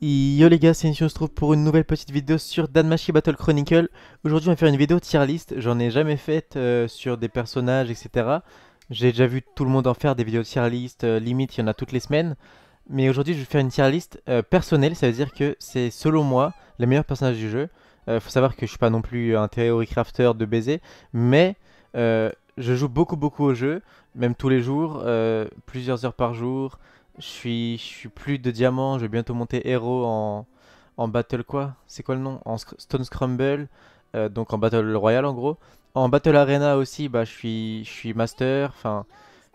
Yo les gars, c'est on se trouve pour une nouvelle petite vidéo sur Danmachi Battle Chronicle. Aujourd'hui on va faire une vidéo tier list, j'en ai jamais fait euh, sur des personnages, etc. J'ai déjà vu tout le monde en faire des vidéos tier list, euh, limite il y en a toutes les semaines. Mais aujourd'hui je vais faire une tier list euh, personnelle, ça veut dire que c'est selon moi les meilleurs personnages du jeu. faut savoir que je suis pas non plus un theory crafter de baiser, mais je joue beaucoup beaucoup au jeu, même tous les jours, plusieurs heures par jour. Je suis, plus de diamant, je vais bientôt monter héros en, en battle quoi C'est quoi le nom En Stone Scramble, euh, donc en battle royale en gros. En battle arena aussi, bah je suis, master, enfin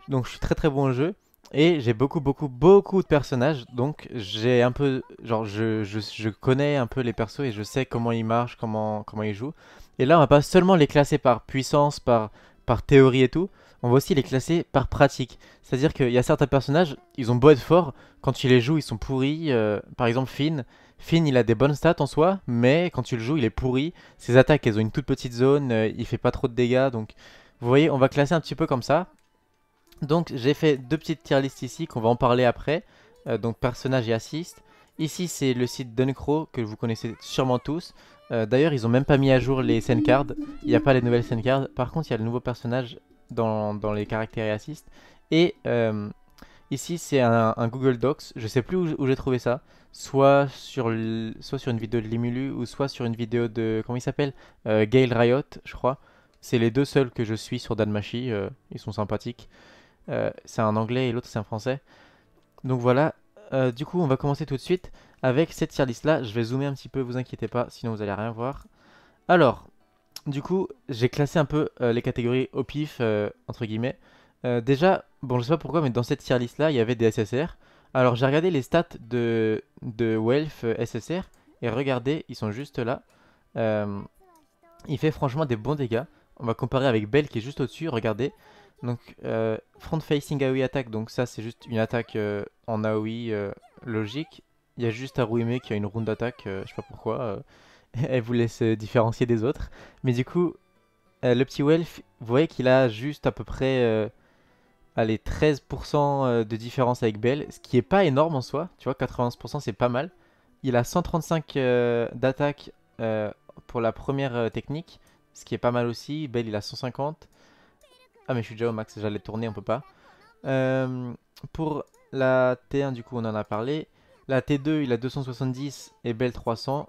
donc je suis très très bon au jeu. Et j'ai beaucoup beaucoup beaucoup de personnages, donc j'ai un peu, genre je, connais un peu les persos et je sais comment ils marchent, comment, comment ils jouent. Et là on va pas seulement les classer par puissance, par, par théorie et tout, on va aussi les classer par pratique. C'est-à-dire qu'il y a certains personnages, ils ont beau être forts, quand tu les joues, ils sont pourris. Euh, par exemple, Finn. Finn, il a des bonnes stats en soi, mais quand tu le joues, il est pourri. Ses attaques, elles ont une toute petite zone, euh, il fait pas trop de dégâts. Donc, vous voyez, on va classer un petit peu comme ça. Donc, j'ai fait deux petites tier listes ici, qu'on va en parler après. Euh, donc, personnage et assist. Ici, c'est le site Duncrow, que vous connaissez sûrement tous. D'ailleurs, ils ont même pas mis à jour les scènes cards. Il n'y a pas les nouvelles scènes cards. Par contre, il y a le nouveau personnage dans, les caractères assist. Et euh, ici, c'est un, Google Docs. Je sais plus où, j'ai trouvé ça. Soit sur, soit sur une vidéo de Limulu ou soit sur une vidéo de. Comment il s'appelle euh, Gail Riot, je crois. C'est les deux seuls que je suis sur Danmachi. Euh, ils sont sympathiques. Euh, c'est un anglais et l'autre, c'est un français. Donc voilà. du coup, on va commencer tout de suite avec cette tier list là. Je vais zoomer un petit peu, vous inquiétez pas, sinon vous allez rien voir. Alors, du coup, j'ai classé un peu euh, les catégories au pif, euh, entre guillemets. Euh, déjà, bon, je sais pas pourquoi, mais dans cette tier list là, il y avait des SSR. Alors, j'ai regardé les stats de, de Welf SSR, et regardez, ils sont juste là. il fait franchement des bons dégâts. On va comparer avec Bell qui est juste au-dessus, regardez. Donc, front facing AoE attack, donc ça c'est juste une attaque en AoE logique. Il y a juste Aruime qui a une round d'attaque, je sais pas pourquoi. elle voulait se différencier des autres. Mais du coup, euh, le petit Welf, vous voyez qu'il a juste à peu près 13% euh, euh, de différence avec Belle, ce qui est pas énorme en soi, tu vois, 91% c'est pas mal. Il a 135 d'attaque pour la première technique, ce qui est pas mal aussi. Belle il a 150. Ah mais je suis déjà au max, j'allais tourner, on peut pas. pour la T1 du coup on en a parlé. La T2 il a 270 et Belle 300.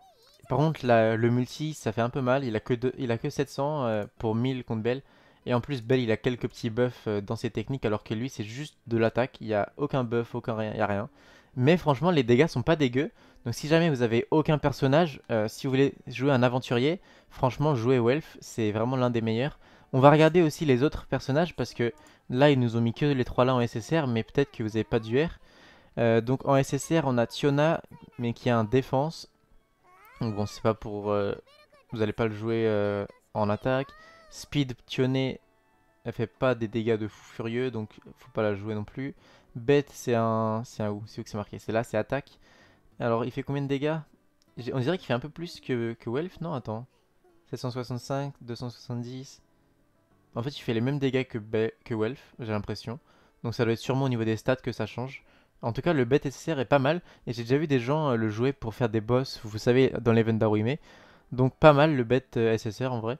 Par contre, le multi, ça fait un peu mal. Il a que, il a que 700 euh, pour 1000 contre Bell. Et en plus, Bell, il a quelques petits buffs euh, dans ses techniques, alors que lui, c'est juste de l'attaque. Il n'y a aucun buff, aucun rien, il n'y a rien. Mais franchement, les dégâts sont pas dégueux. Donc si jamais vous avez aucun personnage, euh, si vous voulez jouer un aventurier, franchement, jouer Welf, c'est vraiment l'un des meilleurs. On va regarder aussi les autres personnages, parce que là, ils nous ont mis que les trois là en SSR, mais peut-être que vous n'avez pas R. donc en SSR, on a Tiona, mais qui a un défense, donc bon, c'est pas pour... Euh, vous allez pas le jouer euh, en attaque. Speed, Ptionné, elle fait pas des dégâts de fou furieux, donc faut pas la jouer non plus. Bête, c'est un... C'est un C'est où que c'est marqué C'est là, c'est attaque. Alors, il fait combien de dégâts On dirait qu'il fait un peu plus que, que Welf, non Attends. 765, 270... En fait, il fait les mêmes dégâts que, que Welf, j'ai l'impression. Donc ça doit être sûrement au niveau des stats que ça change. En tout cas, le bet SSR est pas mal. Et j'ai déjà vu des gens euh, le jouer pour faire des boss, vous savez, dans l'event d'Aruime. Donc pas mal le bet euh, SSR en vrai.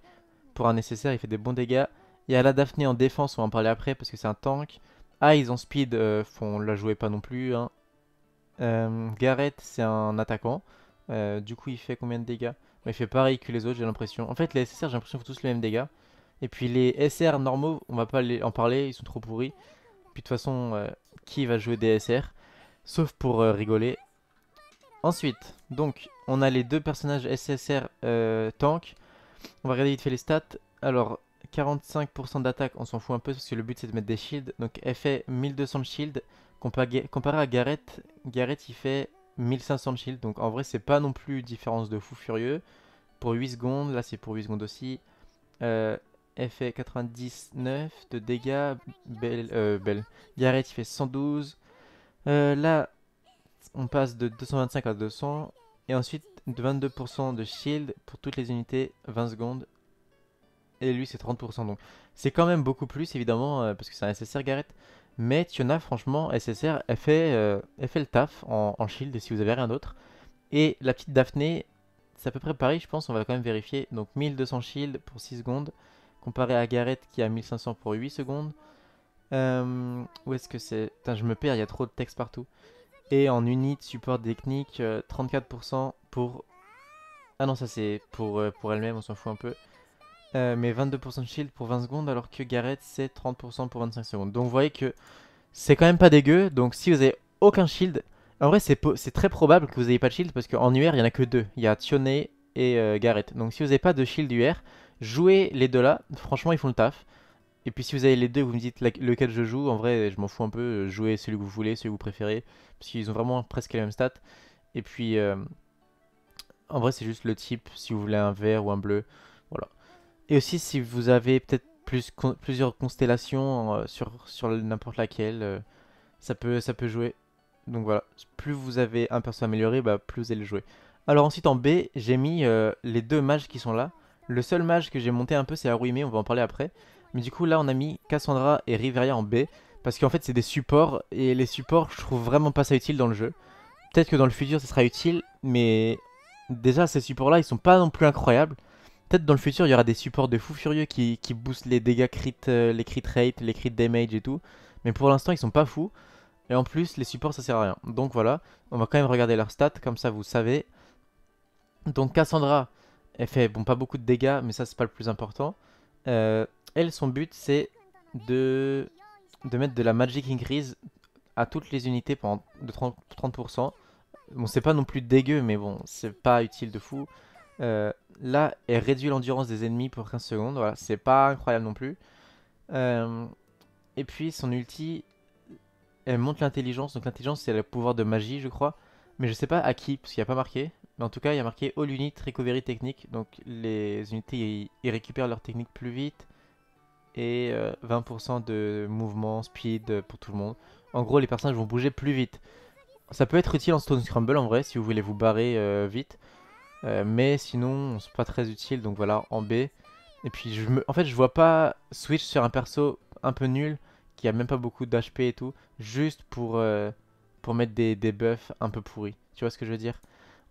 Pour un SSR, il fait des bons dégâts. Il y a la Daphné en défense, on va en parler après parce que c'est un tank. Eyes ah, en speed, on euh, on la jouait pas non plus. Hein. Garrett, c'est un attaquant. du coup, il fait combien de dégâts bah, Il fait pareil que les autres, j'ai l'impression. En fait, les SSR, j'ai l'impression qu'ils font tous les mêmes dégâts. Et puis les SR normaux, on va pas en parler, ils sont trop pourris. Puis de toute façon, qui va jouer des SR sauf pour euh, rigoler. Ensuite, donc, on a les deux personnages SSR euh, tank. On va regarder vite fait les stats. Alors, 45% d'attaque, on s'en fout un peu parce que le but c'est de mettre des shields. Donc, effet 1200 de shield. Comparé à Garrett, Garrett il fait 1500 de shield. Donc, en vrai, c'est pas non plus différence de fou furieux. Pour 8 secondes, là c'est pour 8 secondes aussi. Euh, 99 de dégâts. Belle, euh, Belle. Garrett il fait 112. Euh, là, on passe de 225 à 200. Et ensuite, de 22% de shield pour toutes les unités, 20 secondes. Et lui, c'est 30%. Donc, c'est quand même beaucoup plus, évidemment, euh, parce que c'est un SSR Garrett. Mais Tiona, franchement, SSR, euh, elle fait, le taf en, shield si vous avez rien d'autre. Et la petite Daphné, c'est à peu près pareil, je pense. On va quand même vérifier. Donc, 1200 shield pour 6 secondes. Comparé à Garrett qui a 1500 pour 8 secondes. Euh, où est-ce que c'est Putain, je me perds, il y a trop de texte partout. Et en unit, support technique, 34% euh, pour... Ah non, ça c'est pour, euh, pour elle-même, on s'en fout un peu. mais 22% de shield pour 20 secondes, alors que Garrett c'est 30% pour 25 secondes. Donc vous voyez que c'est quand même pas dégueu. Donc si vous avez aucun shield, en vrai c'est, très probable que vous ayez pas de shield parce qu'en UR il y en a que deux. Il y a Tione et Garrett. Donc si vous n'avez pas de shield UR, jouez les deux là. Franchement, ils font le taf. Et puis si vous avez les deux, vous me dites lequel je joue. En vrai, je m'en fous un peu. Jouez celui que vous voulez, celui que vous préférez. Parce qu'ils ont vraiment presque les mêmes stats. Et puis, euh, en vrai, c'est juste le type. Si vous voulez un vert ou un bleu. Voilà. Et aussi, si vous avez peut-être plus, plusieurs constellations euh, sur, n'importe laquelle, euh, ça, peut, ça peut jouer. Donc voilà. Plus vous avez un perso amélioré, bah, plus vous allez le jouer. Alors ensuite, en B, j'ai mis les deux mages qui sont là. Le seul mage que j'ai monté un peu, c'est Haruime. On va en parler après. Mais du coup, là, on a mis Cassandra et Riveria en B. Parce qu'en fait, c'est des supports. Et les supports, je trouve vraiment pas ça utile dans le jeu. Peut-être que dans le futur, ça sera utile. Mais déjà, ces supports-là, ils sont pas non plus incroyables. Peut-être dans le futur, il y aura des supports de fous furieux qui, qui boostent les dégâts crit, euh, les crit rate, les crit damage et tout. Mais pour l'instant, ils sont pas fous. Et en plus, les supports, ça sert à rien. Donc voilà, on va quand même regarder leurs stats, comme ça vous savez. Donc Cassandra, elle fait bon pas beaucoup de dégâts, mais ça c'est pas le plus important. Euh, elle, son but, c'est de, de mettre de la Magic Increase à toutes les unités pendant de 30%. Bon, c'est pas non plus dégueu, mais bon, c'est pas utile de fou. Euh, là, elle réduit l'endurance des ennemis pour 15 secondes. Voilà, c'est pas incroyable non plus. Euh, et puis, son ulti, elle monte l'intelligence. Donc, l'intelligence, c'est le pouvoir de magie, je crois. Mais je sais pas à qui, parce qu'il n'y a pas marqué. Mais en tout cas, il y a marqué All Unit Recovery Technique. Donc les unités, ils récupèrent leur technique plus vite. Et 20% euh, de mouvement, speed euh, pour tout le monde. En gros, les personnages vont bouger plus vite. Ça peut être utile en Stone Scramble en vrai, si vous voulez vous barrer euh, vite. mais sinon, c'est pas très utile. Donc voilà, en B. Et puis, en fait, je vois pas switch sur un perso un peu nul, qui a même pas beaucoup d'HP et tout, juste pour, pour mettre des, des buffs un peu pourris. Tu vois ce que je veux dire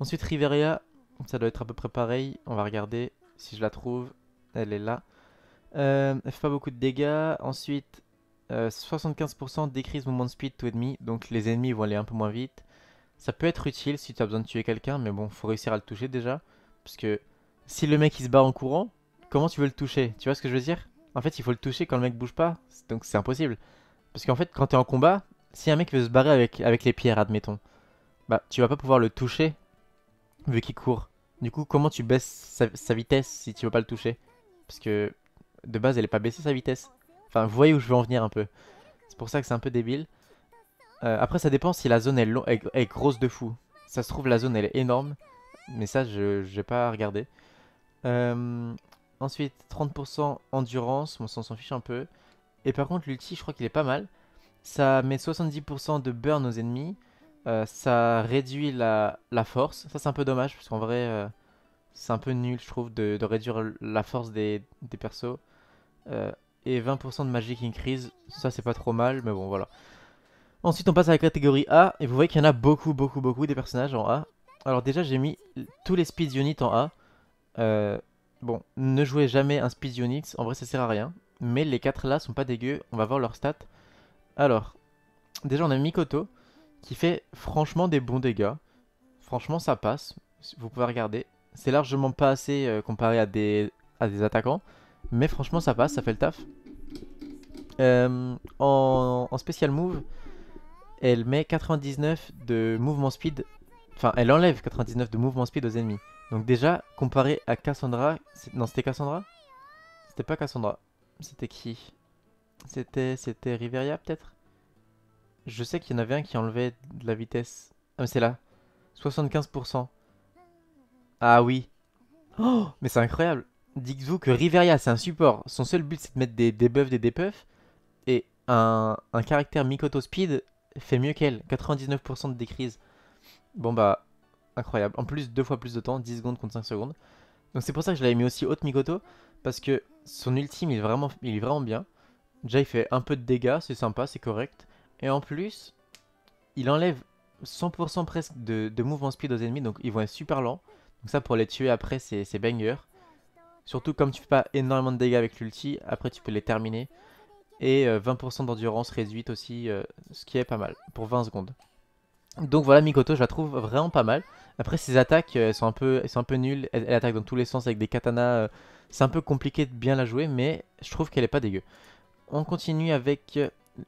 Ensuite, Riveria, ça doit être à peu près pareil. On va regarder si je la trouve. Elle est là. Euh, elle fait pas beaucoup de dégâts. Ensuite, 75% décrise moment de speed tout ennemi. Donc les ennemis vont aller un peu moins vite. Ça peut être utile si tu as besoin de tuer quelqu'un, mais bon, faut réussir à le toucher déjà. Parce que si le mec il se bat en courant, comment tu veux le toucher Tu vois ce que je veux dire En fait, il faut le toucher quand le mec bouge pas. Donc c'est impossible. Parce qu'en fait, quand t'es en combat, si un mec veut se barrer avec, avec les pierres, admettons, bah tu vas pas pouvoir le toucher vu qu'il court. Du coup, comment tu baisses sa, vitesse si tu veux pas le toucher Parce que de base, elle est pas baissée sa vitesse. Enfin, vous voyez où je veux en venir un peu. C'est pour ça que c'est un peu débile. Euh, après, ça dépend si la zone est, est, grosse de fou. Ça se trouve, la zone elle est énorme. Mais ça, je n'ai pas regarder. Euh, ensuite, 30% endurance. mon ça, on s'en fiche un peu. Et par contre, l'ulti, je crois qu'il est pas mal. Ça met 70% de burn aux ennemis. Euh, ça réduit la, force. Ça, c'est un peu dommage, parce qu'en vrai, euh, c'est un peu nul, je trouve, de, réduire la force des, des persos. Euh, et 20% de Magic Increase, ça, c'est pas trop mal, mais bon, voilà. Ensuite, on passe à la catégorie A, et vous voyez qu'il y en a beaucoup, beaucoup, beaucoup des personnages en A. Alors déjà, j'ai mis tous les Speed Units en A. bon, ne jouez jamais un Speed Unit, en vrai, ça sert à rien. Mais les 4 là sont pas dégueux, on va voir leur stats. Alors, déjà, on a Mikoto qui fait franchement des bons dégâts. Franchement, ça passe. Vous pouvez regarder. C'est largement pas assez euh, comparé à des, à des attaquants. Mais franchement, ça passe, ça fait le taf. Euh, en, spécial move, elle met 99 de mouvement speed. Enfin, elle enlève 99 de mouvement speed aux ennemis. Donc déjà, comparé à Cassandra... Non, c'était Cassandra C'était pas Cassandra. C'était qui C'était... C'était Riveria, peut-être je sais qu'il y en avait un qui enlevait de la vitesse. Ah mais c'est là. 75%. Ah oui. Oh mais c'est incroyable. Dites-vous que Riveria c'est un support. Son seul but c'est de mettre des debuffs, des debuffs. Et un, caractère Mikoto Speed fait mieux qu'elle. 99% de décrise. Bon bah incroyable. En plus deux fois plus de temps. 10 secondes contre 5 secondes. Donc c'est pour ça que je l'avais mis aussi haute Mikoto. Parce que son ultime il est vraiment, il est vraiment bien. Déjà il fait un peu de dégâts. C'est sympa, c'est correct. Et en plus, il enlève 100% presque de, de, mouvement speed aux ennemis, donc ils vont être super lents. Donc ça, pour les tuer après, c'est banger. Surtout comme tu fais pas énormément de dégâts avec l'ulti, après tu peux les terminer. Et 20% euh, d'endurance réduite aussi, euh, ce qui est pas mal, pour 20 secondes. Donc voilà, Mikoto, je la trouve vraiment pas mal. Après, ses attaques, elles euh, sont un peu, un peu nulles. Elle, attaque dans tous les sens avec des katanas. C'est un peu compliqué de bien la jouer, mais je trouve qu'elle est pas dégueu. On continue avec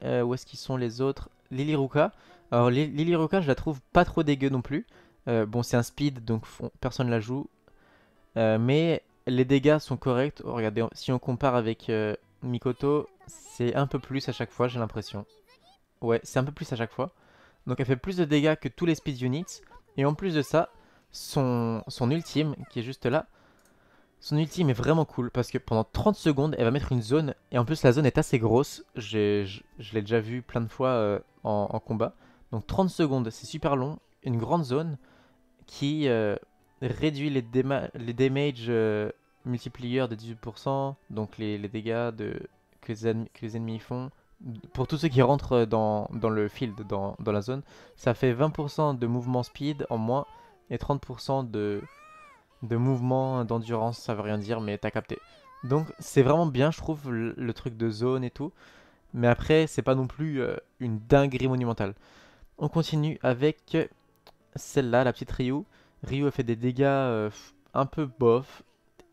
euh, où est-ce qu'ils sont les autres Ruka Alors Ruka je la trouve pas trop dégueu non plus. Euh, bon, c'est un speed, donc personne la joue. Euh, mais les dégâts sont corrects. regardez, si on compare avec Mikoto, c'est un peu plus à chaque fois, j'ai l'impression. Ouais, c'est un peu plus à chaque fois. Donc elle fait plus de dégâts que tous les speed units. Et en plus de ça, son, son ultime, qui est juste là, son ultime est vraiment cool parce que pendant 30 secondes, elle va mettre une zone. Et en plus, la zone est assez grosse. Je, l'ai déjà vu plein de fois euh, en, combat. Donc 30 secondes, c'est super long. Une grande zone qui euh, réduit les, les damage euh, multipliers de 18%. Donc les, dégâts que, les ennemis font. Pour tous ceux qui rentrent dans, le field, dans, dans la zone, ça fait 20% de mouvement speed en moins et 30% de de mouvement, d'endurance, ça veut rien dire, mais t'as capté. Donc c'est vraiment bien, je trouve, le, truc de zone et tout. Mais après, c'est pas non plus euh, une dinguerie monumentale. On continue avec celle-là, la petite Ryu. Ryu, elle fait des dégâts euh, un peu bof.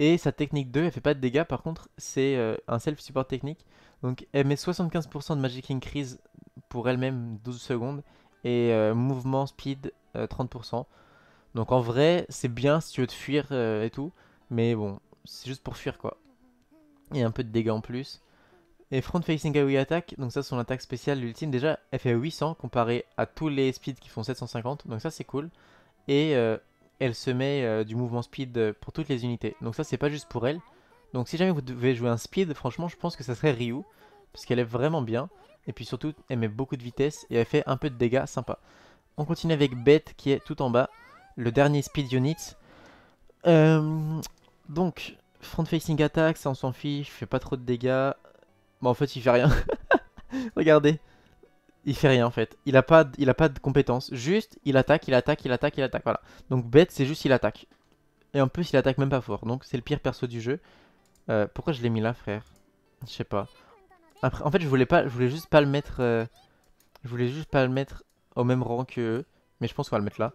Et sa technique 2, elle fait pas de dégâts, par contre, c'est euh, un self-support technique. Donc elle met 75% de Magic Increase pour elle-même 12 secondes. Et mouvement, speed, 30%. Donc en vrai, c'est bien si tu veux te fuir euh, et tout. Mais bon, c'est juste pour fuir quoi. Et un peu de dégâts en plus. Et Front Facing Away Attack, donc ça son attaque spéciale ultime, déjà elle fait 800 comparé à tous les speeds qui font 750, donc ça c'est cool. Et euh, elle se met euh, du mouvement speed pour toutes les unités, donc ça c'est pas juste pour elle. Donc si jamais vous devez jouer un speed, franchement je pense que ça serait Ryu, parce qu'elle est vraiment bien. Et puis surtout elle met beaucoup de vitesse et elle fait un peu de dégâts sympa. On continue avec Beth, qui est tout en bas, le dernier speed unit. Euh, donc, front-facing attack, ça on s'en fiche, je fait pas trop de dégâts. Bon, en fait, il fait rien. Regardez. Il fait rien en fait. Il a pas, il a pas de compétences. Juste, il attaque, il attaque, il attaque, il attaque. Voilà. Donc bête, c'est juste il attaque. Et en plus, il attaque même pas fort. Donc c'est le pire perso du jeu. Euh, pourquoi je l'ai mis là, frère Je sais pas. Après, en fait, je voulais pas, je voulais juste pas le mettre. Euh, je voulais juste pas le mettre au même rang que. mais je pense qu'on va le mettre là.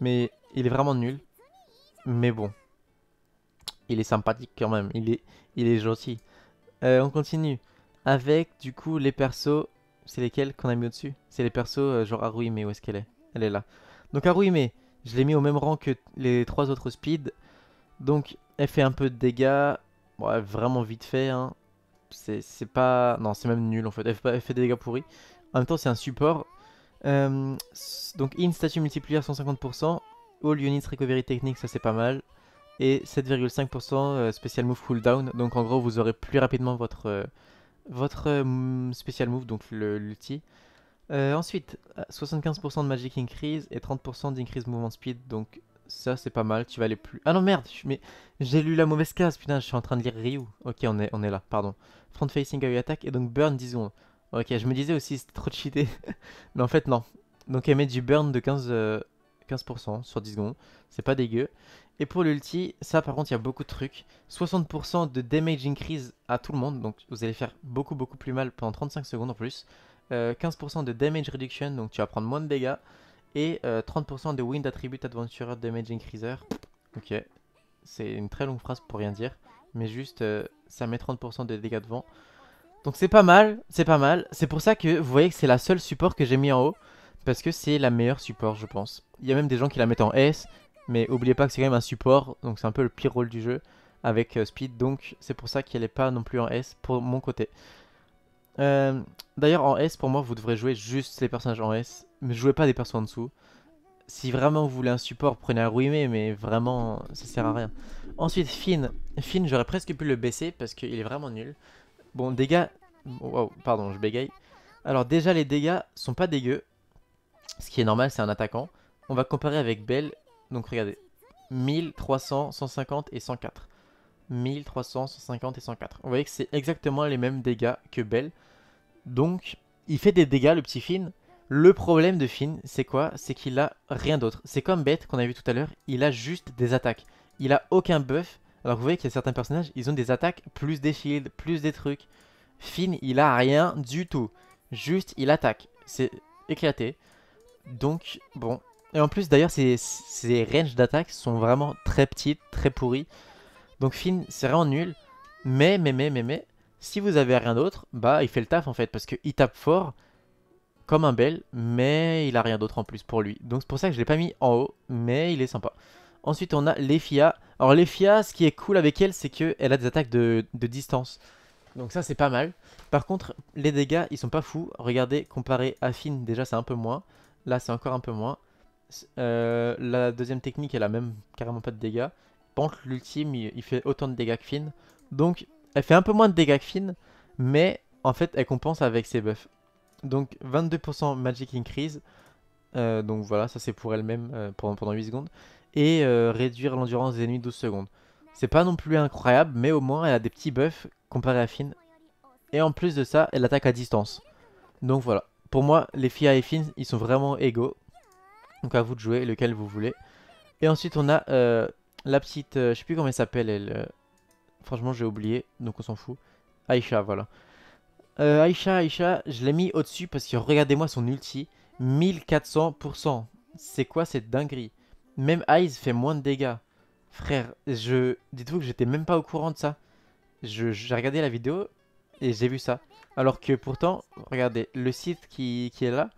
Mais il est vraiment nul. Mais bon. Il est sympathique quand même. Il est, il est gentil. Euh, on continue. Avec du coup les persos. C'est lesquels qu'on a mis au-dessus C'est les persos euh, genre Haruime. Où est-ce qu'elle est, elle, est là. Donc Haruime, je l'ai mis au même rang que les trois autres speed. Donc elle fait un peu de dégâts. Ouais, vraiment vite fait. Hein. C'est pas... Non, c'est même nul en fait, elle fait des dégâts pourris. En même temps, c'est un support. Euh, donc in statue multiplier 150%, all units recovery technique ça c'est pas mal, et 7,5% euh, spécial move cooldown, donc en gros vous aurez plus rapidement votre, euh, votre spécial move, donc l'ulti. ensuite, 75% de magic increase et 30% d'increase movement speed, donc ça c'est pas mal, tu vas aller plus... Ah non merde, j'ai lu la mauvaise case, putain je suis en train de lire Ryu. Ok on est, on est là, pardon. Front facing area attack et donc burn 10 secondes. Ok, je me disais aussi, c'était trop cheaté. Mais en fait, non. Donc elle met du burn de 15, euh, sur 10 secondes. C'est pas dégueu. Et pour l'ulti, ça par contre, il y a beaucoup de trucs. 60% de damage increase à tout le monde. Donc vous allez faire beaucoup, beaucoup plus mal pendant 35 secondes en plus. 15% euh, de damage reduction, donc tu vas prendre moins de dégâts. Et 30% euh, de wind attribute adventurer damage increaser. Ok, c'est une très longue phrase pour rien dire. Mais juste, ça met 30% de dégâts de vent. Donc c'est pas mal, c'est pas mal. C'est pour ça que vous voyez que c'est la seule support que j'ai mis en haut. Parce que c'est la meilleure support, je pense. Il y a même des gens qui la mettent en S. Mais oubliez pas que c'est quand même un support. Donc c'est un peu le pire rôle du jeu avec euh, Speed. Donc c'est pour ça qu'elle est pas non plus en S pour mon côté. Euh, d'ailleurs en S, pour moi, vous devrez jouer juste les personnages en S. Mais jouez pas des persos en dessous. Si vraiment vous voulez un support, prenez un Ruimé. Mais vraiment, ça sert à rien. Ensuite, Finn. Finn, j'aurais presque pu le baisser parce qu'il est vraiment nul. Bon, dégâts... Wow, pardon, je bégaye. Alors déjà, les dégâts sont pas dégueux. Ce qui est normal, c'est un attaquant. On va comparer avec Belle. Donc regardez, 1300, 150 et 104. 1300, 150 et 104. Vous voyez que c'est exactement les mêmes dégâts que Belle. Donc, il fait des dégâts, le petit Finn. Le problème de Finn, c'est quoi C'est qu'il a rien d'autre. C'est comme Bête qu'on a vu tout à l'heure, il a juste des attaques. Il a aucun buff, alors vous voyez qu'il y a certains personnages, ils ont des attaques, plus des shields, plus des trucs. Finn, il a rien du tout. Juste, il attaque. C'est éclaté. Donc, bon. Et en plus, d'ailleurs, ses ranges d'attaque sont vraiment très petites, très pourries. Donc Finn, c'est vraiment nul. Mais, mais, mais, mais, mais, si vous avez rien d'autre, bah, il fait le taf, en fait. Parce qu'il tape fort, comme un bel, mais il a rien d'autre en plus pour lui. Donc c'est pour ça que je l'ai pas mis en haut, mais il est sympa. Ensuite, on a l'Efia. Alors, l'Efia, ce qui est cool avec elle, c'est qu'elle a des attaques de, distance. Donc ça, c'est pas mal. Par contre, les dégâts, ils sont pas fous. Regardez, comparé à Finn, déjà, c'est un peu moins. Là, c'est encore un peu moins. Euh, la deuxième technique, elle a même carrément pas de dégâts. Pente, l'ultime, il, fait autant de dégâts que Finn. Donc, elle fait un peu moins de dégâts que Finn, mais en fait, elle compense avec ses buffs. Donc, 22% Magic Increase. Euh, donc voilà, ça c'est pour elle-même euh, pendant 8 secondes et euh, réduire l'endurance des ennemis de 12 secondes. C'est pas non plus incroyable, mais au moins elle a des petits buffs comparé à Finn. Et en plus de ça, elle attaque à distance. Donc voilà, pour moi, les filles et Finn, ils sont vraiment égaux. Donc à vous de jouer lequel vous voulez. Et ensuite, on a euh, la petite, euh, je sais plus comment elle s'appelle, elle... franchement, j'ai oublié, donc on s'en fout. Aisha, voilà. Aisha, Aisha, je l'ai mis au-dessus parce que regardez-moi son ulti, 1400%. C'est quoi cette dinguerie même Eyes fait moins de dégâts. Frère, je... Dites-vous que j'étais même pas au courant de ça. J'ai regardé la vidéo et j'ai vu ça. Alors que pourtant, regardez, le site qui, est là,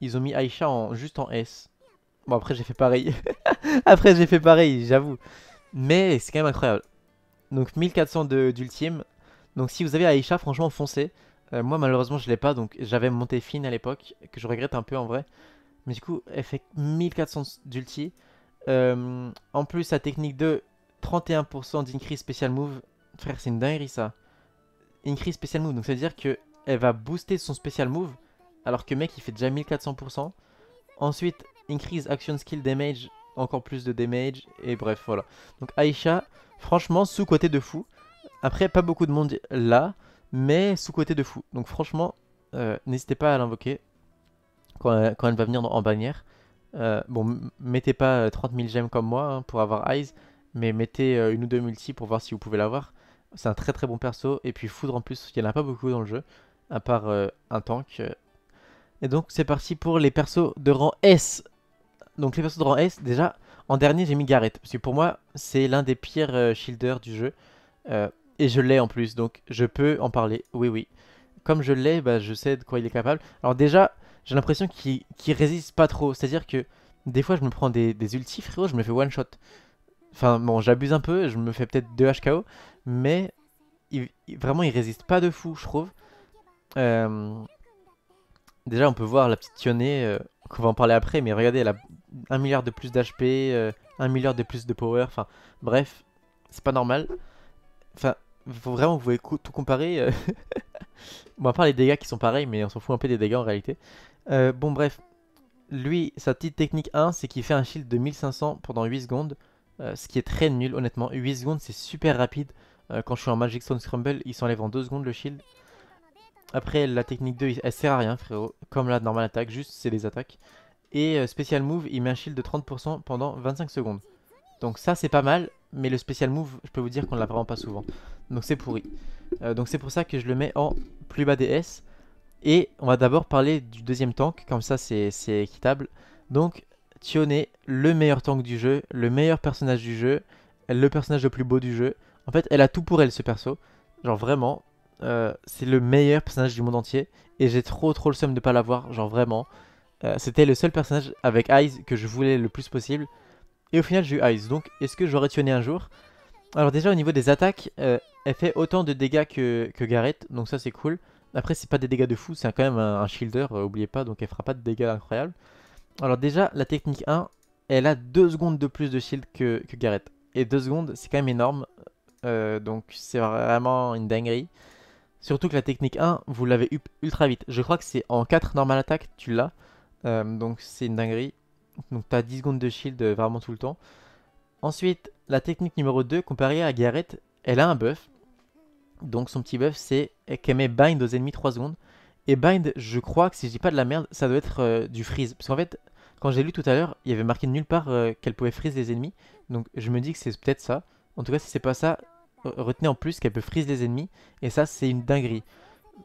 ils ont mis Aisha en... juste en S. Bon, après, j'ai fait pareil. après, j'ai fait pareil, j'avoue. Mais c'est quand même incroyable. Donc, 1400 d'ultime. Donc, si vous avez Aisha, franchement, foncez. Euh, moi, malheureusement, je l'ai pas. Donc, j'avais monté fine à l'époque, que je regrette un peu en vrai. Mais du coup, elle fait 1400 d'ultime, euh, en plus, sa technique de 31% d'increase special move. Frère, c'est une dinguerie ça. Increase special move, donc ça veut dire que elle va booster son special move. Alors que mec, il fait déjà 1400%. Ensuite, increase action skill damage, encore plus de damage. Et bref, voilà. Donc Aisha, franchement, sous-côté de fou. Après, pas beaucoup de monde là, mais sous-côté de fou. Donc franchement, euh, n'hésitez pas à l'invoquer quand, quand, elle va venir en bannière. Euh, bon, mettez pas 30 euh, 000 gemmes comme moi hein, pour avoir Eyes, mais mettez euh, une ou deux multi pour voir si vous pouvez l'avoir. C'est un très très bon perso, et puis Foudre en plus, il n'y en a pas beaucoup dans le jeu, à part un tank. Et donc c'est parti pour les persos de rang S. Donc les persos de rang S, déjà, en dernier j'ai mis Garrett, parce que pour moi c'est l'un des pires shielders du jeu. et je l'ai en plus, donc je peux en parler, oui oui. Comme je l'ai, bah, je sais de quoi il est capable. Alors déjà, j'ai l'impression qu'il résiste pas trop. C'est-à-dire que des fois, je me prends des, des ultis, frérot, je me fais one shot. Enfin, bon, j'abuse un peu, je me fais peut-être 2 HKO, mais il, vraiment, il résiste pas de fou, je trouve. Euh, déjà, on peut voir la petite Yone, euh, qu'on va en parler après, mais regardez, elle a 1 milliard de plus d'HP, euh, un 1 milliard de plus de power, enfin, bref, c'est pas normal. Enfin, vraiment vous pouvez tout comparer. Bon, à part les dégâts qui sont pareils, mais on s'en fout un peu des dégâts en réalité. Euh, bon, bref. Lui, sa petite technique 1, c'est qu'il fait un shield de 1500 pendant 8 secondes. Euh, ce qui est très nul, honnêtement. 8 secondes, c'est super rapide. Euh, quand je suis en Magic Stone Scramble, il s'enlève en 2 secondes le shield. Après, la technique 2, elle sert à rien, frérot. Comme la normal attaque, juste c'est des attaques. Et Special Move, il met un shield de 30% pendant 25 secondes. Donc ça, c'est pas mal, mais le spécial move, je peux vous dire qu'on ne l'a vraiment pas souvent. Donc c'est pourri. Euh, donc c'est pour ça que je le mets en plus bas DS. Et on va d'abord parler du deuxième tank, comme ça c'est équitable. Donc Tione, le meilleur tank du jeu, le meilleur personnage du jeu, le personnage le plus beau du jeu. En fait, elle a tout pour elle ce perso. Genre vraiment, euh, c'est le meilleur personnage du monde entier. Et j'ai trop trop le seum de pas l'avoir, genre vraiment. Euh, c'était le seul personnage avec Eyes que je voulais le plus possible. Et au final, j'ai eu Ice. Donc, est-ce que j'aurais tionné un jour Alors déjà, au niveau des attaques, euh, elle fait autant de dégâts que, que Garrett. Donc ça, c'est cool. Après, c'est pas des dégâts de fou. C'est quand même un, shielder, euh, oubliez pas. Donc elle fera pas de dégâts incroyables. Alors déjà, la technique 1, elle a 2 secondes de plus de shield que, que Garrett. Et 2 secondes, c'est quand même énorme. Euh, donc c'est vraiment une dinguerie. Surtout que la technique 1, vous l'avez ultra vite. Je crois que c'est en 4 normal attaque, tu l'as. donc c'est une dinguerie donc tu as 10 secondes de shield euh, vraiment tout le temps. Ensuite, la technique numéro 2, comparée à Garrett, elle a un buff. Donc son petit buff, c'est qu'elle met bind aux ennemis 3 secondes. Et bind, je crois que si je dis pas de la merde, ça doit être euh, du freeze. Parce qu'en fait, quand j'ai lu tout à l'heure, il y avait marqué nulle part euh, qu'elle pouvait freeze les ennemis. Donc je me dis que c'est peut-être ça. En tout cas, si c'est pas ça, retenez en plus qu'elle peut freeze les ennemis. Et ça, c'est une dinguerie.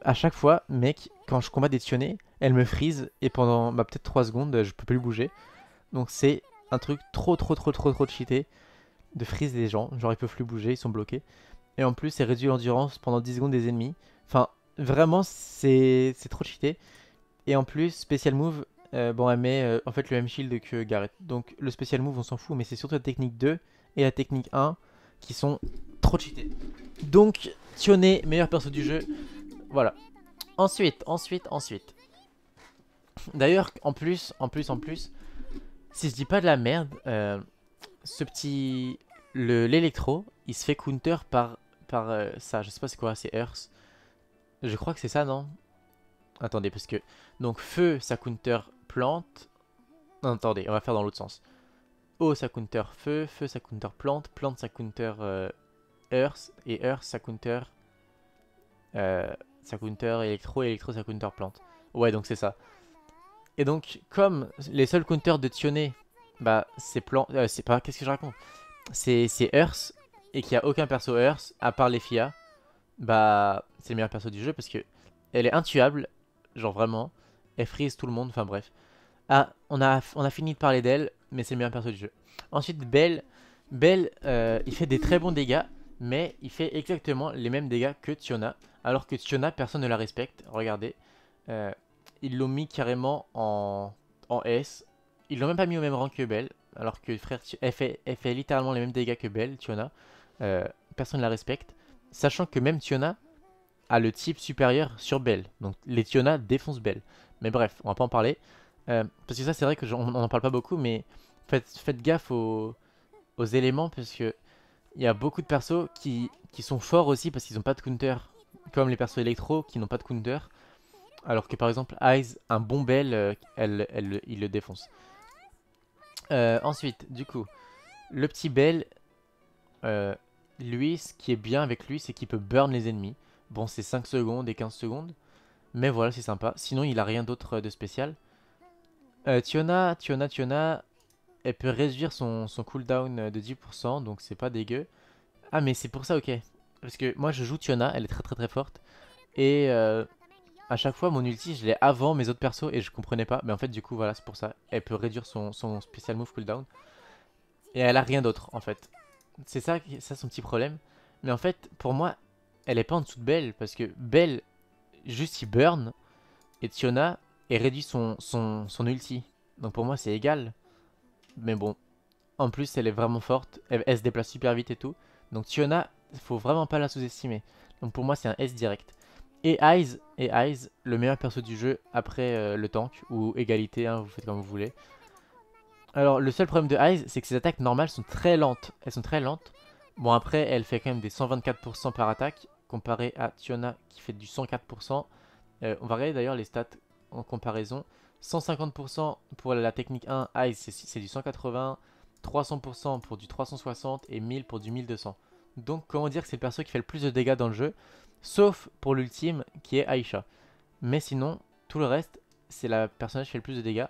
À chaque fois, mec, quand je combats des tionnés, elle me freeze. Et pendant bah, peut-être 3 secondes, je peux plus bouger. Donc c'est un truc trop trop trop trop trop cheaté de freeze des gens. Genre ils peuvent plus bouger, ils sont bloqués. Et en plus, c'est réduit l'endurance pendant 10 secondes des ennemis. Enfin, vraiment, c'est trop cheaté. Et en plus, special move, euh, bon, elle met euh, en fait le même shield que Garrett. Donc le special move, on s'en fout, mais c'est surtout la technique 2 et la technique 1 qui sont trop cheatés. Donc, Tioné, meilleur perso du jeu. Voilà. Ensuite, ensuite, ensuite. D'ailleurs, en plus, en plus, en plus, si je dis pas de la merde, euh, ce petit... L'électro, il se fait counter par, par euh, ça. Je sais pas c'est quoi, c'est Earth. Je crois que c'est ça, non Attendez, parce que... Donc feu, ça counter plante. Non, attendez, on va faire dans l'autre sens. Eau, ça counter feu. Feu, ça counter plante. Plante, ça counter euh, Earth. Et Earth, ça counter... Euh, ça counter électro. Et électro, ça counter plante. Ouais, donc c'est ça. Et donc, comme les seuls counters de Tioné, bah, c'est plan... Euh, c'est pas... Qu'est-ce que je raconte C'est Earth, et qu'il n'y a aucun perso Earth, à part les FIA, bah, c'est le meilleur perso du jeu, parce que elle est intuable, genre vraiment, elle freeze tout le monde, enfin bref. Ah, on a, on a fini de parler d'elle, mais c'est le meilleur perso du jeu. Ensuite, Belle, Belle, euh, il fait des très bons dégâts, mais il fait exactement les mêmes dégâts que Tiona, alors que Tiona, personne ne la respecte, regardez. Euh, ils l'ont mis carrément en, en S. Ils l'ont même pas mis au même rang que Belle. Alors que frère, elle, fait, fait, littéralement les mêmes dégâts que Belle, Tiona. Euh, personne ne la respecte. Sachant que même Tiona a le type supérieur sur Belle. Donc les Tiona défoncent Belle. Mais bref, on va pas en parler. Euh, parce que ça, c'est vrai qu'on n'en parle pas beaucoup, mais faites, faites gaffe aux, aux, éléments, parce que il y a beaucoup de persos qui, qui sont forts aussi parce qu'ils n'ont pas de counter. Comme les persos électro qui n'ont pas de counter. Alors que par exemple, Ice, un bon bel, euh, elle, elle, il le défonce. Euh, ensuite, du coup, le petit bel, euh, lui, ce qui est bien avec lui, c'est qu'il peut burn les ennemis. Bon, c'est 5 secondes et 15 secondes. Mais voilà, c'est sympa. Sinon, il a rien d'autre de spécial. Tiona, Tiona, Tiona, elle peut réduire son, son cooldown de 10%, donc c'est pas dégueu. Ah mais c'est pour ça, ok. Parce que moi je joue Tiona, elle est très très très forte. Et à chaque fois mon ulti je l'ai avant mes autres persos et je comprenais pas. Mais en fait du coup voilà c'est pour ça. Elle peut réduire son, son spécial move cooldown. Et elle a rien d'autre en fait. C'est ça, ça son petit problème. Mais en fait pour moi elle est pas en dessous de Belle parce que Belle juste il burn et Tiona et réduit son, son, son ulti. Donc pour moi c'est égal. Mais bon. En plus elle est vraiment forte. Elle, se déplace super vite et tout. Donc Tiona faut vraiment pas la sous-estimer. Donc pour moi c'est un S direct. Et Eyes, et Eyes, le meilleur perso du jeu après euh, le tank, ou égalité, hein, vous faites comme vous voulez. Alors le seul problème de Eyes, c'est que ses attaques normales sont très lentes. Elles sont très lentes. Bon après, elle fait quand même des 124% par attaque, comparé à Tiona qui fait du 104%. Euh, on va regarder d'ailleurs les stats en comparaison. 150% pour la technique 1, Eyes c'est du 180, 300% pour du 360 et 1000 pour du 1200. Donc comment dire que c'est le perso qui fait le plus de dégâts dans le jeu Sauf pour l'ultime qui est Aisha. Mais sinon, tout le reste, c'est la personnage qui fait le plus de dégâts.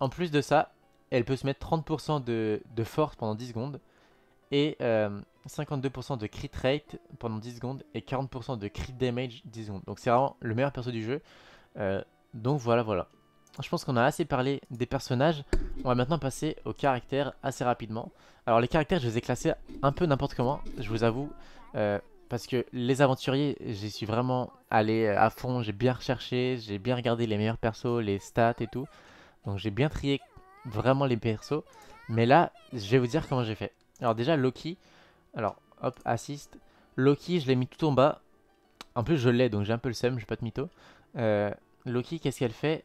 En plus de ça, elle peut se mettre 30% de, force pendant 10 secondes. Et 52% euh, de crit rate pendant 10 secondes. Et 40% de crit damage 10 secondes. Donc c'est vraiment le meilleur perso du jeu. Euh, donc voilà, voilà. Je pense qu'on a assez parlé des personnages. On va maintenant passer aux caractères assez rapidement. Alors les caractères, je les ai classés un peu n'importe comment, je vous avoue. Euh, parce que les aventuriers, j'y suis vraiment allé euh, à fond, j'ai bien recherché, j'ai bien regardé les meilleurs persos, les stats et tout. Donc j'ai bien trié vraiment les persos. Mais là, je vais vous dire comment j'ai fait. Alors déjà, Loki, alors hop, assist. Loki, je l'ai mis tout en bas. En plus, je l'ai, donc j'ai un peu le seum, j'ai pas de mytho. Euh, Loki, qu'est-ce qu'elle fait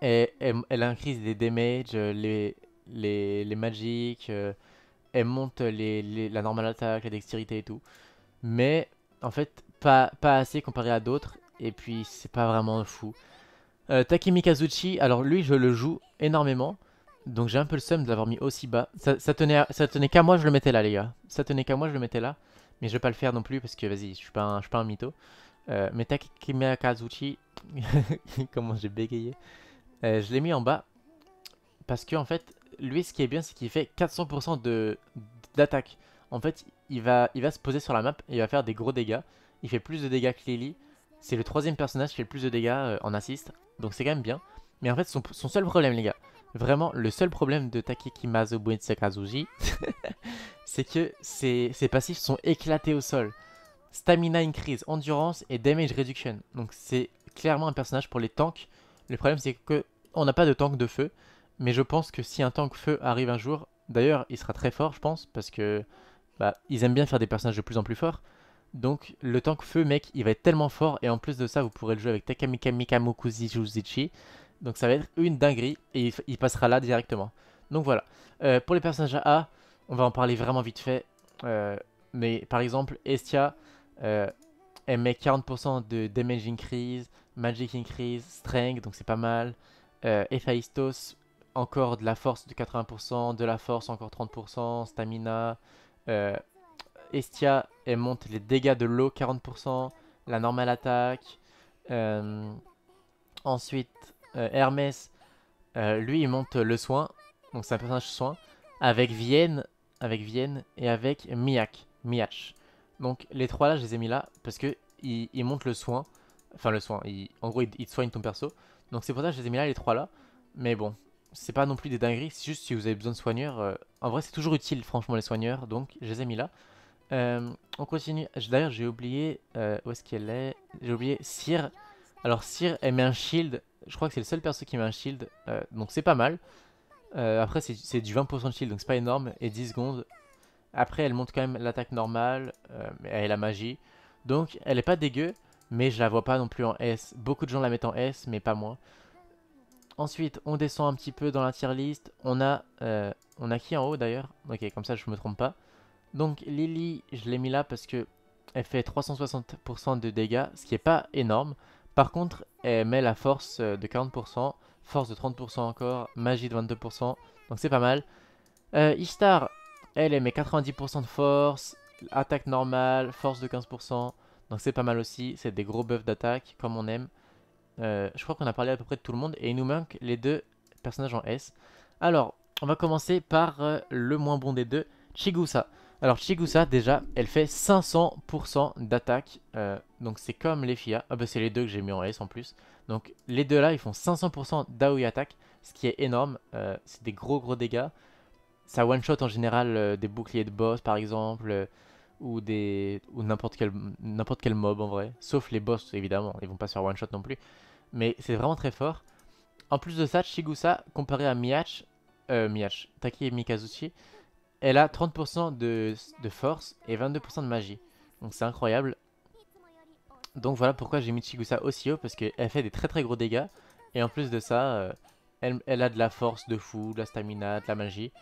elle, elle, incrise des damages, euh, les, les, les magiques, elle monte la normale attaque, la dextérité et tout mais en fait pas, pas assez comparé à d'autres, et puis c'est pas vraiment fou. Euh, Takemi Kazuchi, alors lui je le joue énormément, donc j'ai un peu le seum de l'avoir mis aussi bas. Ça, tenait, ça tenait qu'à moi, je le mettais là les gars, ça tenait qu'à moi, je le mettais là, mais je vais pas le faire non plus parce que vas-y, je suis pas un, je suis pas un mytho. Euh, mais Takemi Kazuchi, comment j'ai bégayé, euh, je l'ai mis en bas parce que en fait, lui ce qui est bien c'est qu'il fait 400% de d'attaque. En fait, il va, il va se poser sur la map et il va faire des gros dégâts. Il fait plus de dégâts que Lily. C'est le troisième personnage qui fait le plus de dégâts euh, en assist. Donc c'est quand même bien. Mais en fait, son, seul problème, les gars, vraiment le seul problème de Takeki Mazobu Sekazuji, c'est que ses, passifs sont éclatés au sol. Stamina increase, endurance et damage reduction. Donc c'est clairement un personnage pour les tanks. Le problème c'est que on n'a pas de tank de feu, mais je pense que si un tank feu arrive un jour, d'ailleurs il sera très fort je pense, parce que bah, ils aiment bien faire des personnages de plus en plus forts. Donc le tank feu, mec, il va être tellement fort. Et en plus de ça, vous pourrez le jouer avec Takamika Juzichi. Donc ça va être une dinguerie. Et il, passera là directement. Donc voilà. Euh, pour les personnages A, on va en parler vraiment vite fait. Euh, mais par exemple, Estia, euh, elle met 40% de damage increase, magic increase, strength, donc c'est pas mal. Ephaistos, encore de la force de 80%, de la force encore 30%, stamina, euh, Estia, elle monte les dégâts de l'eau 40%, la normale attaque. Euh, ensuite, euh, Hermès, lui, il monte le soin. Donc c'est un personnage soin. Avec Vienne, avec Vienne et avec Miak, Miach. Donc les trois là, je les ai mis là parce que il montent le soin. Enfin le soin, en gros, ils, te ton perso. Donc c'est pour ça que je les ai mis là, les trois là. Mais bon, c'est pas non plus des dingueries, c'est juste si vous avez besoin de soigneurs. Euh, en vrai, c'est toujours utile, franchement, les soigneurs, donc je les ai mis là. Euh, on continue. D'ailleurs, j'ai oublié euh, où est-ce qu'elle est. j'ai oublié sire Alors, sire elle met un shield. Je crois que c'est le seul perso qui met un shield, donc c'est pas mal. après, c'est du 20% de shield, donc c'est pas énorme, et 10 secondes. Après, elle monte quand même l'attaque normale, elle a la magie. Donc, elle est pas dégueu, mais je la vois pas non plus en S. Beaucoup de gens la mettent en S, mais pas moi. Ensuite, on descend un petit peu dans la tier list. On a, euh, on a qui en haut d'ailleurs Ok, comme ça je me trompe pas. Donc Lily, je l'ai mis là parce que elle fait 360% de dégâts, ce qui est pas énorme. Par contre, elle met la force euh, de 40%, force de 30% encore, magie de 22%, donc c'est pas mal. Euh, Istar, elle, elle met 90% de force, attaque normale, force de 15%, donc c'est pas mal aussi. C'est des gros buffs d'attaque, comme on aime. Euh, je crois qu'on a parlé à peu près de tout le monde et il nous manque les deux personnages en S. Alors, on va commencer par euh, le moins bon des deux, Chigusa. Alors Chigusa, déjà, elle fait 500% d'attaque, euh, donc c'est comme les FIA. Ah bah c'est les deux que j'ai mis en S en plus. Donc les deux là, ils font 500% d'aoui attaque, ce qui est énorme, c'est des gros gros dégâts. Ça one-shot en général des boucliers de boss par exemple, ou des ou n'importe quel n'importe quel mob en vrai sauf les boss évidemment ils vont pas se faire one shot non plus mais c'est vraiment très fort. En plus de ça, Shigusa, comparé à Miach, euh, Miach, Taki et Mikazuchi, elle a 30% de, force et 22% de magie. Donc c'est incroyable. Donc voilà pourquoi j'ai mis Shigusa aussi haut, parce qu'elle fait des très très gros dégâts. Et en plus de ça, euh, elle, elle, a de la force de fou, de la stamina, de la magie.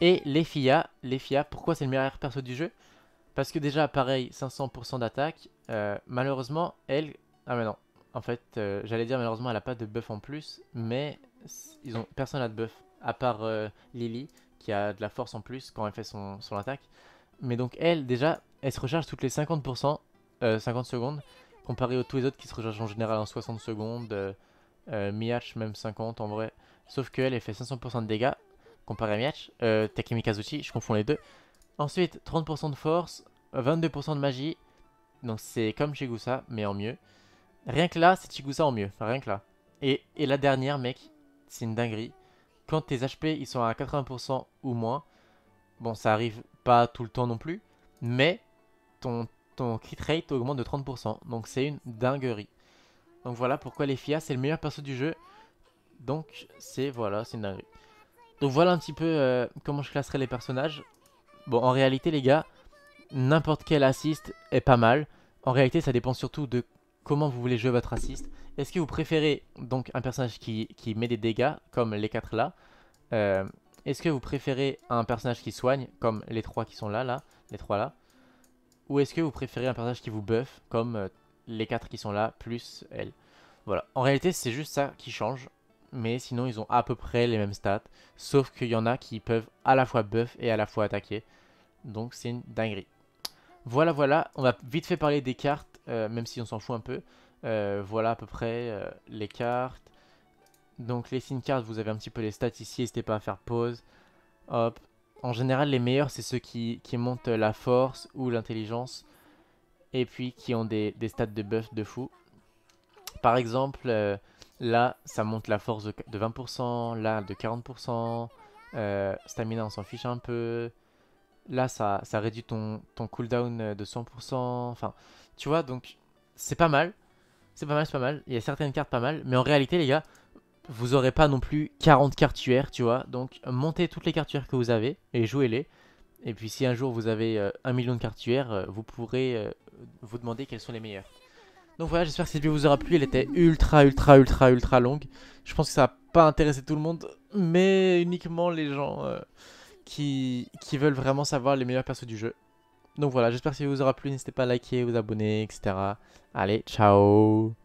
Et les FIA, pourquoi c'est le meilleur perso du jeu Parce que déjà, pareil, 500% d'attaque. Euh, malheureusement, elle... Ah mais non, en fait, euh, j'allais dire malheureusement elle a pas de buff en plus, mais ils ont personne n'a de buff à part euh, Lily qui a de la force en plus quand elle fait son, attaque. Mais donc elle déjà, elle se recharge toutes les 50%, 50 euh, secondes, comparé aux tous les autres qui se rechargent en général en 60 secondes, Miach même 50 en vrai. Sauf qu'elle, elle fait 500% de dégâts comparé à Miach, Takemikazuchi, Kazuchi, je confonds les deux. Ensuite, 30% de force, 22% de magie, donc c'est comme chez mais en mieux. Rien que là, c'est Chigusa en mieux. rien que là. Et, la dernière, mec, c'est une dinguerie. Quand tes HP, ils sont à 80% ou moins, bon, ça arrive pas tout le temps non plus, mais ton, ton crit rate augmente de 30%. Donc c'est une dinguerie. Donc voilà pourquoi les FIA, c'est le meilleur perso du jeu. Donc c'est voilà, c'est une dinguerie. Donc voilà un petit peu euh, comment je classerai les personnages. Bon, en réalité, les gars, n'importe quel assist est pas mal. En réalité, ça dépend surtout de comment vous voulez jouer votre assiste Est-ce que vous préférez donc un personnage qui, met des dégâts, comme les 4 là euh, Est-ce que vous préférez un personnage qui soigne, comme les 3 qui sont là, là, les trois là Ou est-ce que vous préférez un personnage qui vous buff, comme euh, les 4 qui sont là, plus elle Voilà, en réalité c'est juste ça qui change, mais sinon ils ont à peu près les mêmes stats, sauf qu'il y en a qui peuvent à la fois buff et à la fois attaquer, donc c'est une dinguerie. Voilà, voilà, on va vite fait parler des cartes euh, même si on s'en fout un peu. Euh, voilà à peu près euh, les cartes. Donc les syncards cartes, vous avez un petit peu les stats ici, n'hésitez pas à faire pause. Hop. En général, les meilleurs, c'est ceux qui, montent la force ou l'intelligence. Et puis qui ont des, des stats de buff de fou. Par exemple, là, ça monte la force de, 20%, là de 40%. stamina, on s'en fiche un peu. Là, ça, ça réduit ton, ton cooldown de 100%. Enfin, tu vois, donc c'est pas mal. C'est pas mal, c'est pas mal. Il y a certaines cartes pas mal. Mais en réalité, les gars, vous aurez pas non plus 40 cartes UR, tu vois. Donc montez toutes les cartes que vous avez et jouez-les. Et puis si un jour vous avez euh, un million de cartes UR, euh, vous pourrez euh, vous demander quelles sont les meilleures. Donc voilà, j'espère que cette vidéo vous aura plu. Elle était ultra, ultra, ultra, ultra longue. Je pense que ça n'a pas intéressé tout le monde, mais uniquement les gens qui, qui veulent vraiment savoir les meilleurs persos du jeu. Donc voilà, j'espère que ça vous aura plu. N'hésitez pas à liker, vous abonner, etc. Allez, ciao